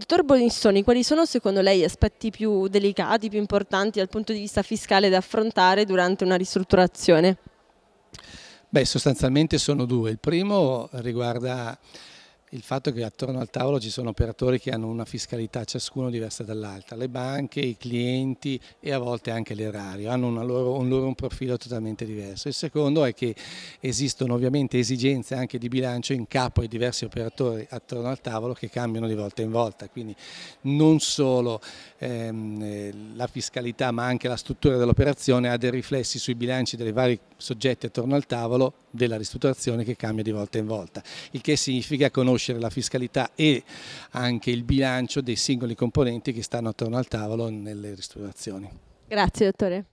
Dottor Boninsoni, quali sono secondo lei gli aspetti più delicati, più importanti dal punto di vista fiscale da affrontare durante una ristrutturazione? Beh, sostanzialmente sono due. Il primo riguarda il fatto che attorno al tavolo ci sono operatori che hanno una fiscalità ciascuno diversa dall'altra, le banche, i clienti e a volte anche l'erario, hanno loro, un loro un profilo totalmente diverso. Il secondo è che esistono ovviamente esigenze anche di bilancio in capo ai diversi operatori attorno al tavolo che cambiano di volta in volta, quindi non solo ehm, eh, la fiscalità ma anche la struttura dell'operazione ha dei riflessi sui bilanci dei vari soggetti attorno al tavolo della ristrutturazione che cambia di volta in volta, il che significa conoscere la fiscalità e anche il bilancio dei singoli componenti che stanno attorno al tavolo nelle ristrutturazioni. Grazie dottore.